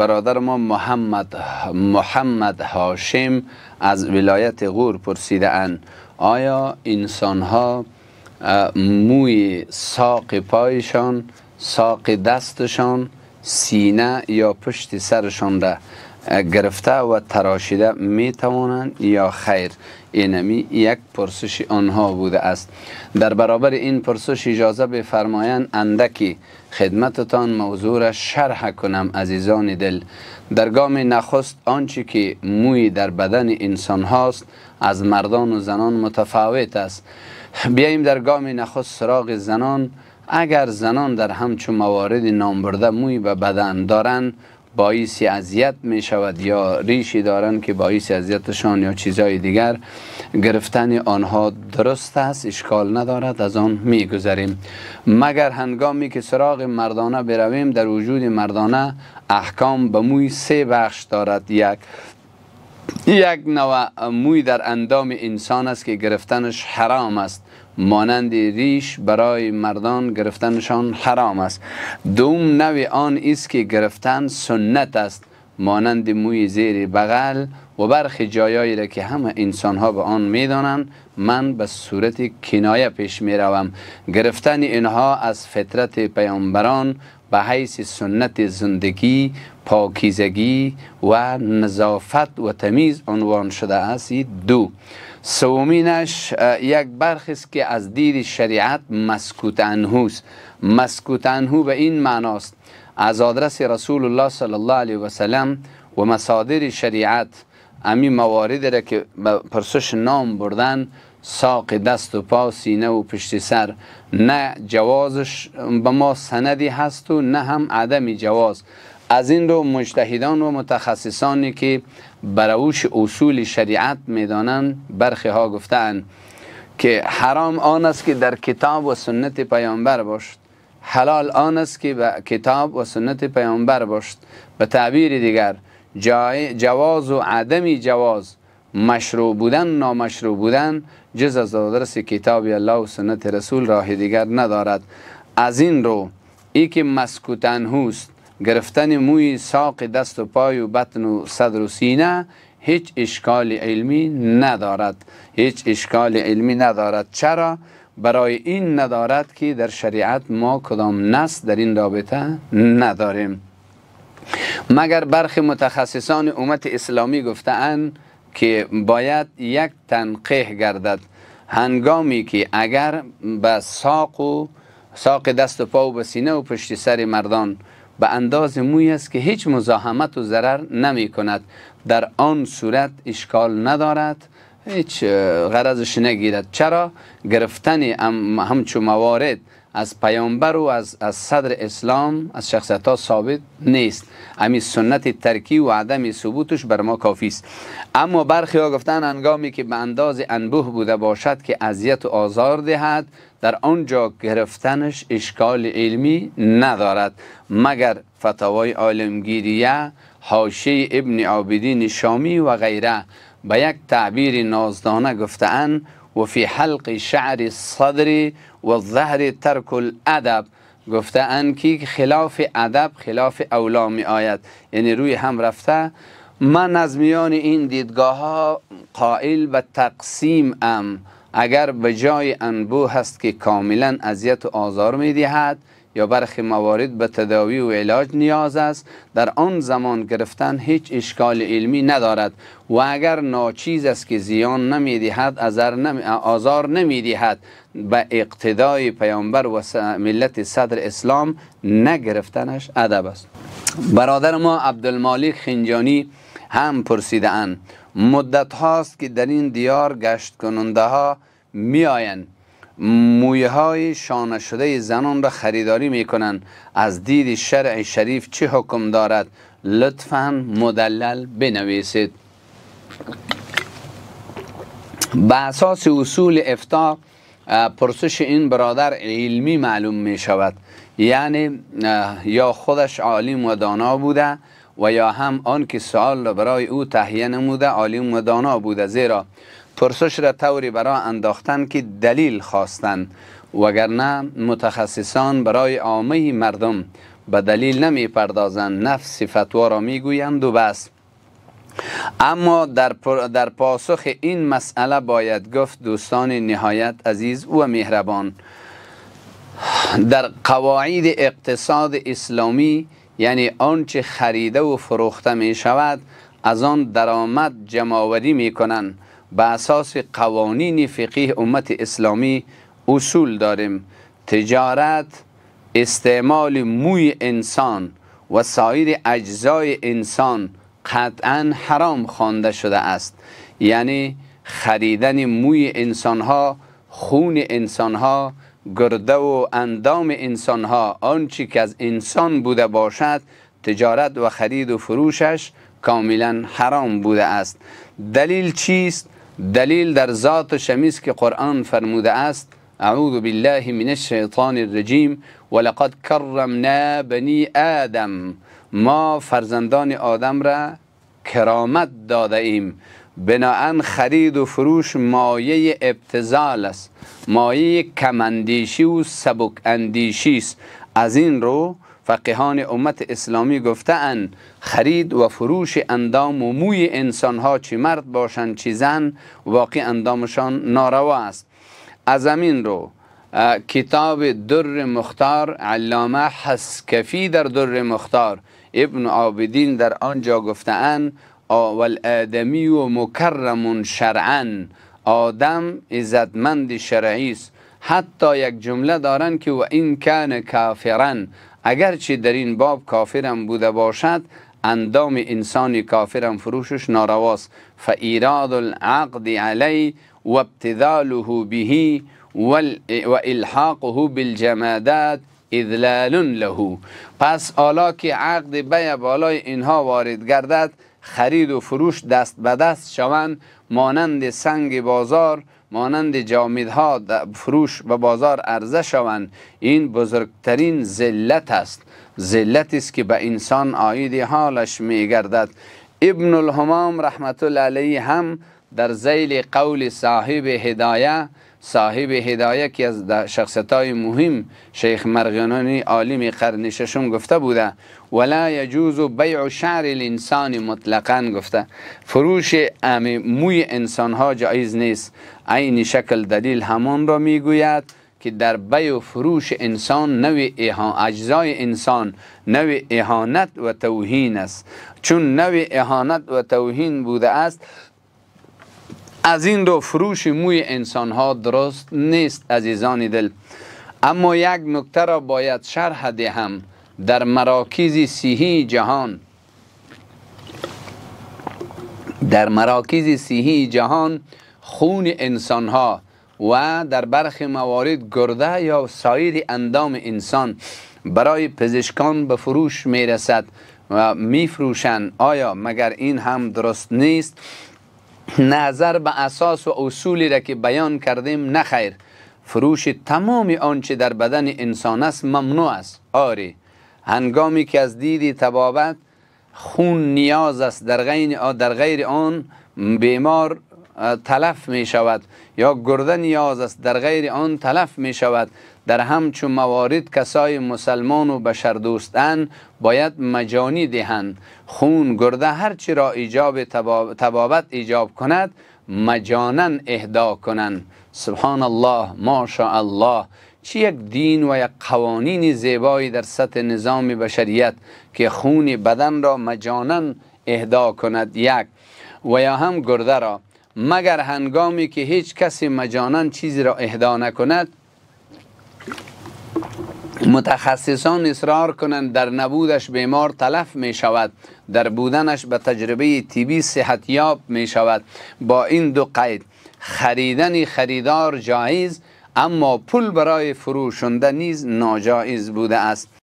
برادر ما محمد محمد هاشم از ولایت غور پرسیده اند آیا انسان ها موی ساق پایشان ساق دستشان سینه یا پشت سرشان را گرفته و تراشیده می توانند یا خیر اینمی یک پرسش آنها بوده است در برابر این پرسش اجازه بفرمایند اندکی خدمتتان موضوع را شرح کنم عزیزان دل در گام نخست آنچه که موی در بدن انسان هاست از مردان و زنان متفاوت است بیاییم در گام نخست سراغ زنان اگر زنان در همچون موارد نامبرده موی به بدن دارند باعث اذیت می شود یا ریشی دارند که باعث اذیتشان یا چیزهای دیگر گرفتن آنها درست است اشکال ندارد از آن می مگر هنگامی که سراغ مردانه برویم در وجود مردانه احکام به موی سه بخش دارد یک یک نوع موی در اندام انسان است که گرفتنش حرام است مانند ریش برای مردان گرفتنشان حرام است دوم نوع آن است که گرفتن سنت است مانند موی زیر بغل و برخی جایایی را که همه انسان ها به آن میدانند من به صورت کنایه پیش می روم گرفتن اینها از فطرت پیامبران به حیث سنت زندگی پاکیزگی و نظافت و تمیز عنوان شده است دو سومینش یک برخی که از دید شریعت مسکوت انهوست مسکوت انهو به این معناست از آدرس رسول الله صلی الله علیه و سلم و مصادر شریعت امی مواردی را که پرسش نام بردن ساق دست و پا سینه و پشت سر نه جوازش به ما سندی هست و نه هم عدم جواز از این رو مجتهدان و متخصصانی که براوش اصول شریعت میدانند برخی ها گفتند که حرام آن است که در کتاب و سنت پیامبر باشد حلال آن است که به کتاب و سنت پیامبر باشد به تعبیر دیگر جواز و عدم جواز مشروع بودن نامشروع بودن جز از آدرس کتاب الله و سنت رسول راه دیگر ندارد از این رو ای که مسکوتن هوست گرفتن موی ساق دست و پای و بطن و صدر و سینه هیچ اشکال علمی ندارد هیچ اشکال علمی ندارد چرا؟ برای این ندارد که در شریعت ما کدام نس در این رابطه نداریم مگر برخی متخصصان امت اسلامی گفتهاند که باید یک تنقیه گردد هنگامی که اگر به ساق و ساق دست و پا و به سینه و پشت سر مردان به انداز موی است که هیچ مزاحمت و ضرر نمی کند در آن صورت اشکال ندارد هیچ غرضش نگیرد چرا گرفتن هم همچو موارد از پیامبر و از, از صدر اسلام از شخصیت ها ثابت نیست امی سنت ترکی و عدم ثبوتش بر ما کافی است اما برخی ها گفتن انگامی که به انداز انبوه بوده باشد که اذیت و آزار دهد در آنجا گرفتنش اشکال علمی ندارد مگر فتاوای عالمگیریه حاشیه ابن عابدین شامی و غیره به یک تعبیر نازدانه گفتن و وفی حلق شعر صدر و ظهر ترک الادب گفته ان که خلاف ادب خلاف اولا می آید یعنی روی هم رفته من از میان این دیدگاه ها قائل به تقسیم ام اگر به جای انبوه هست که کاملا اذیت و آزار می دهد یا برخی موارد به تداوی و علاج نیاز است در آن زمان گرفتن هیچ اشکال علمی ندارد و اگر ناچیز است که زیان نمیدهد آزار نمیدهد به اقتدای پیامبر و ملت صدر اسلام نگرفتنش ادب است برادر ما عبدالمالک خنجانی هم پرسیده اند مدت هاست که در این دیار گشت کننده ها می آیند مویه های شانه شده زنان را خریداری می کنند از دید شرع شریف چه حکم دارد لطفا مدلل بنویسید به اساس اصول افتا پرسش این برادر علمی معلوم می شود یعنی یا خودش عالم و دانا بوده و یا هم آن که سوال برای او تهیه نموده عالم و دانا بوده زیرا پرسش را طوری برای انداختن که دلیل خواستند وگرنه متخصصان برای عامه مردم به دلیل نمی پردازند نفس فتوا را می گویند و بس اما در, در پاسخ این مسئله باید گفت دوستان نهایت عزیز و مهربان در قواعد اقتصاد اسلامی یعنی آنچه خریده و فروخته می شود از آن درآمد جمعآوری می کنند به اساس قوانین فقیه امت اسلامی اصول داریم تجارت استعمال موی انسان و سایر اجزای انسان قطعا حرام خوانده شده است یعنی خریدن موی انسانها خون انسانها گرده و اندام انسانها آنچه که از انسان بوده باشد تجارت و خرید و فروشش کاملا حرام بوده است دلیل چیست؟ دلیل در ذات شمیس که قرآن فرموده است اعوذ بالله من الشیطان الرجیم ولقد کرمنا بنی آدم ما فرزندان آدم را کرامت داده ایم بناهن خرید و فروش مایه ابتزال است مایه کمندیشی و سبک اندیشی است از این رو فقهان امت اسلامی گفتهاند خرید و فروش اندام و موی انسانها چی مرد باشند چی زن واقع اندامشان ناروا است از این رو کتاب در مختار علامه حسکفی در در مختار ابن عابدین در آنجا اول والآدمی و مکرم شرعا آدم عزتمند شرعی است حتی یک جمله دارن که و این کان کافرن اگرچه در این باب کافرم بوده باشد اندام انسان کافرم فروشش نارواست فایراد العقد علی و ابتذاله بهی و الحاقه بالجمادات اذلال له پس آلا که عقد بیع بالای اینها وارد گردد خرید و فروش دست به دست شوند مانند سنگ بازار مانند جامدها فروش و بازار عرضه شوند این بزرگترین ذلت است ذلت است که به انسان عاید حالش میگردد ابن الهمام رحمت الله علیه هم در زیل قول صاحب هدایه صاحب هدایه که از شخصیتای مهم شیخ مرغنانی عالم قرن ششم گفته بوده ولا یجوز بیع شعر الانسان مطلقا گفته فروش موی انسان ها جایز نیست عین شکل دلیل همان را میگوید که در بیع و فروش انسان نو اجزای انسان نو اهانت و توهین است چون نوی اهانت و توهین بوده است از این رو فروش موی انسان ها درست نیست عزیزان دل اما یک نکته را باید شرح دهم در مراکز سیهی جهان در مراکز سیهی جهان خون انسان ها و در برخی موارد گرده یا سایر اندام انسان برای پزشکان به فروش میرسد و میفروشند آیا مگر این هم درست نیست نظر به اساس و اصولی را که بیان کردیم نخیر فروش تمام آنچه در بدن انسان است ممنوع است آری هنگامی که از دید تبابت خون نیاز است در غیر, در غیر آن بیمار تلف می شود یا گرده نیاز است در غیر آن تلف می شود در همچون موارد کسای مسلمان و بشر دوستن باید مجانی دهند خون گرده هرچی را ایجاب تبابت ایجاب کند مجانن اهدا کنند سبحان الله ما الله چی یک دین و یک قوانین زیبایی در سطح نظام بشریت که خون بدن را مجانن اهدا کند یک و یا هم گرده را مگر هنگامی که هیچ کسی مجانن چیزی را اهدا نکند متخصصان اصرار کنند در نبودش بیمار تلف می شود در بودنش به تجربه تیبی صحتیاب می شود با این دو قید خریدن خریدار جایز اما پول برای فروشنده نیز ناجایز بوده است